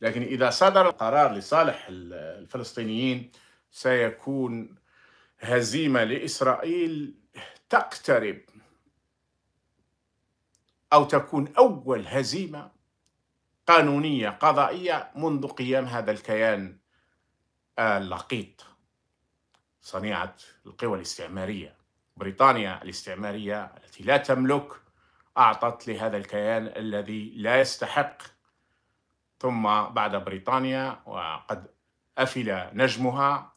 لكن إذا صدر القرار لصالح الفلسطينيين سيكون هزيمة لإسرائيل تقترب أو تكون أول هزيمة قانونية قضائية منذ قيام هذا الكيان اللقيط صنيعة القوى الاستعمارية بريطانيا الاستعمارية التي لا تملك أعطت لهذا الكيان الذي لا يستحق ثم بعد بريطانيا وقد أفل نجمها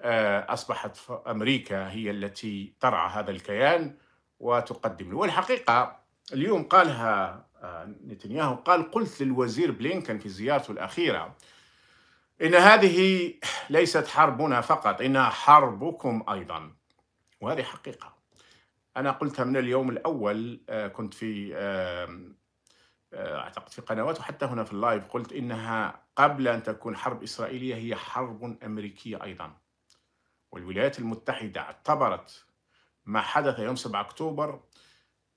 آه، أصبحت أمريكا هي التي ترعى هذا الكيان وتقدم له والحقيقة اليوم قالها آه، نتنياهو قال قلت للوزير بلينكن في زيارته الأخيرة إن هذه ليست حربنا فقط إنها حربكم أيضا وهذه حقيقة أنا قلتها من اليوم الأول آه، كنت في اعتقد في قنوات وحتى هنا في اللايف قلت انها قبل ان تكون حرب اسرائيليه هي حرب امريكيه ايضا والولايات المتحده اعتبرت ما حدث يوم 7 اكتوبر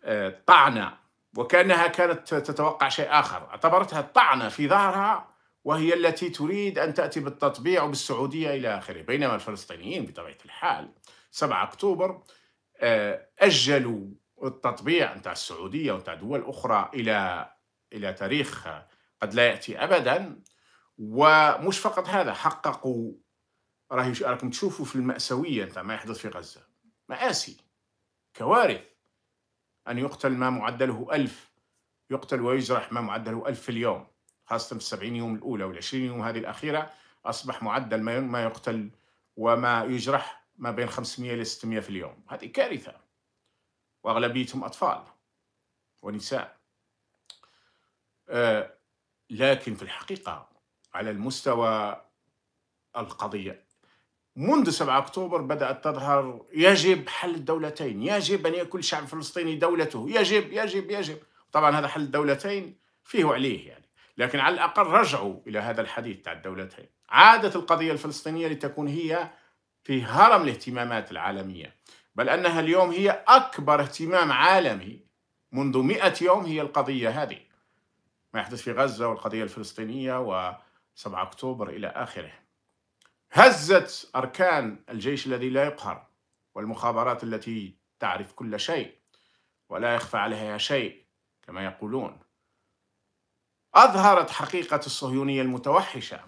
آه، طعنه وكانها كانت تتوقع شيء اخر اعتبرتها طعنه في ظهرها وهي التي تريد ان تاتي بالتطبيع وبالسعوديه الى اخره بينما الفلسطينيين بطبيعه الحال 7 اكتوبر آه، اجلوا التطبيع نتاع السعوديه ونتاع دول اخرى الى إلى تاريخ قد لا يأتي أبدا ومش فقط هذا حققوا راهي راكم تشوفوا في المأساوية نتاع ما يحدث في غزة مآسي كوارث أن يقتل ما معدله ألف يقتل ويجرح ما معدله ألف في اليوم خاصة في السبعين يوم الأولى والعشرين يوم هذه الأخيرة أصبح معدل ما يقتل وما يجرح ما بين 500 إلى 600 في اليوم هذه كارثة وأغلبيتهم أطفال ونساء آه، لكن في الحقيقة على المستوى القضية منذ 7 أكتوبر بدأت تظهر يجب حل الدولتين يجب أن يكون الشعب الفلسطيني دولته يجب يجب يجب طبعا هذا حل الدولتين فيه وعليه يعني لكن على الأقل رجعوا إلى هذا الحديث تاع الدولتين عادت القضية الفلسطينية لتكون هي في هرم الاهتمامات العالمية بل أنها اليوم هي أكبر اهتمام عالمي منذ مئة يوم هي القضية هذه ما يحدث في غزة والقضية الفلسطينية و7 أكتوبر إلى آخره هزت أركان الجيش الذي لا يقهر والمخابرات التي تعرف كل شيء ولا يخفى عليها شيء كما يقولون أظهرت حقيقة الصهيونية المتوحشة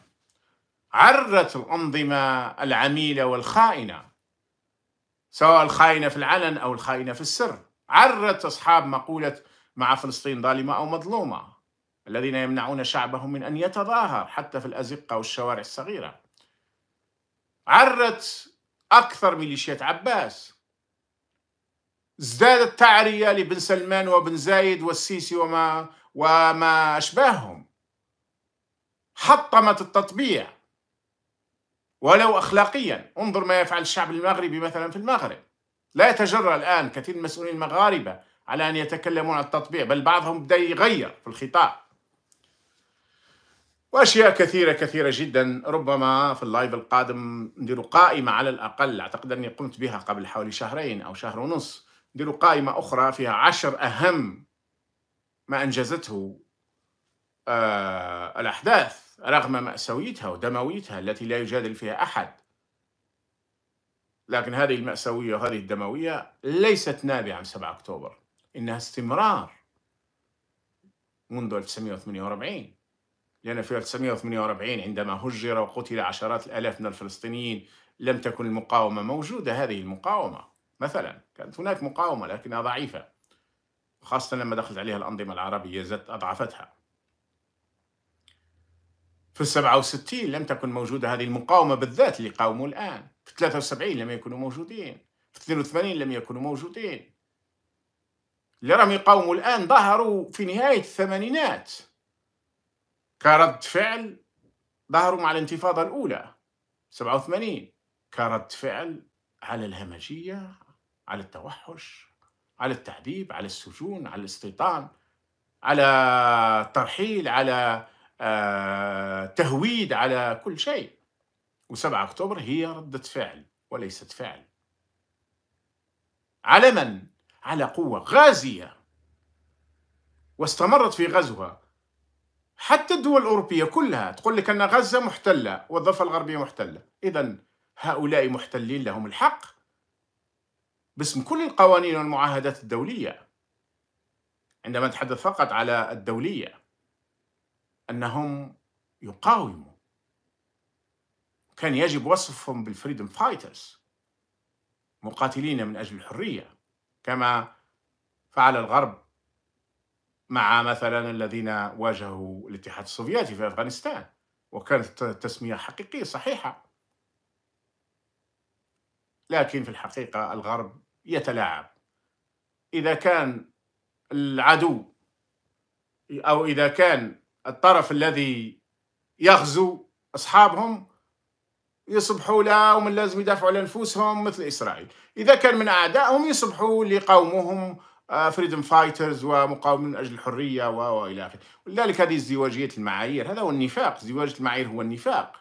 عرت الأنظمة العميلة والخائنة سواء الخائنة في العلن أو الخائنة في السر عرت أصحاب مقولة مع فلسطين ظالمة أو مظلومة الذين يمنعون شعبهم من أن يتظاهر حتى في الأزقة والشوارع الصغيرة عرت أكثر ميليشيات عباس ازدادت تعرية لبن سلمان وبن زايد والسيسي وما وما أشباههم حطمت التطبيع ولو أخلاقيا انظر ما يفعل الشعب المغربي مثلا في المغرب لا يتجرأ الآن كثير من المسؤولين المغاربة على أن يتكلمون عن التطبيع بل بعضهم بدأ يغير في الخطاب واشياء كثيره كثيره جدا ربما في اللايف القادم نديروا قائمه على الاقل اعتقد اني قمت بها قبل حوالي شهرين او شهر ونص نديروا قائمه اخرى فيها عشر اهم ما انجزته آه الاحداث رغم ماساويتها ودمويتها التي لا يجادل فيها احد لكن هذه المأساوية وهذه الدموية ليست نابعة عن 7 أكتوبر إنها استمرار منذ 1948 لأن في 1948 عندما هجر وقتل عشرات الآلاف من الفلسطينيين لم تكن المقاومة موجودة هذه المقاومة مثلا كانت هناك مقاومة لكنها ضعيفة وخاصة لما دخلت عليها الأنظمة العربية زادت أضعفتها في السبعة وستين لم تكن موجودة هذه المقاومة بالذات اللي قاوموا الآن في 73 وسبعين لم يكونوا موجودين في 82 وثمانين لم يكونوا موجودين اللي راهم يقاوموا الآن ظهروا في نهاية الثمانينات كرد فعل ظهروا مع الانتفاضة الأولى 87 كرد فعل على الهمجية على التوحش على التعذيب على السجون على الاستيطان على الترحيل على آه، تهويد على كل شيء و7 أكتوبر هي ردة فعل وليست فعل على من؟ على قوة غازية واستمرت في غزوها حتى الدول الأوروبية كلها تقول لك أن غزة محتلة والضفة الغربية محتلة إذا هؤلاء محتلين لهم الحق باسم كل القوانين والمعاهدات الدولية عندما نتحدث فقط على الدولية أنهم يقاوموا كان يجب وصفهم بالفريدم فايترز مقاتلين من أجل الحرية كما فعل الغرب مع مثلا الذين واجهوا الاتحاد السوفيتي في أفغانستان وكانت تسمية حقيقية صحيحة لكن في الحقيقة الغرب يتلاعب إذا كان العدو أو إذا كان الطرف الذي يغزو أصحابهم يصبحوا ومن لازم يدافعوا على أنفسهم مثل إسرائيل إذا كان من أعدائهم يصبحوا لقومهم آه، فريدم فايترز ومقاومين من اجل الحريه والى اخره، ولذلك هذه ازدواجيه المعايير، هذا هو النفاق، ازدواجيه المعايير هو النفاق.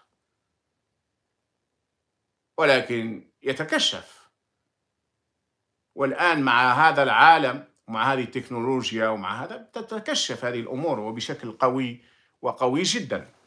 ولكن يتكشف. والان مع هذا العالم ومع هذه التكنولوجيا ومع هذا تتكشف هذه الامور وبشكل قوي وقوي جدا.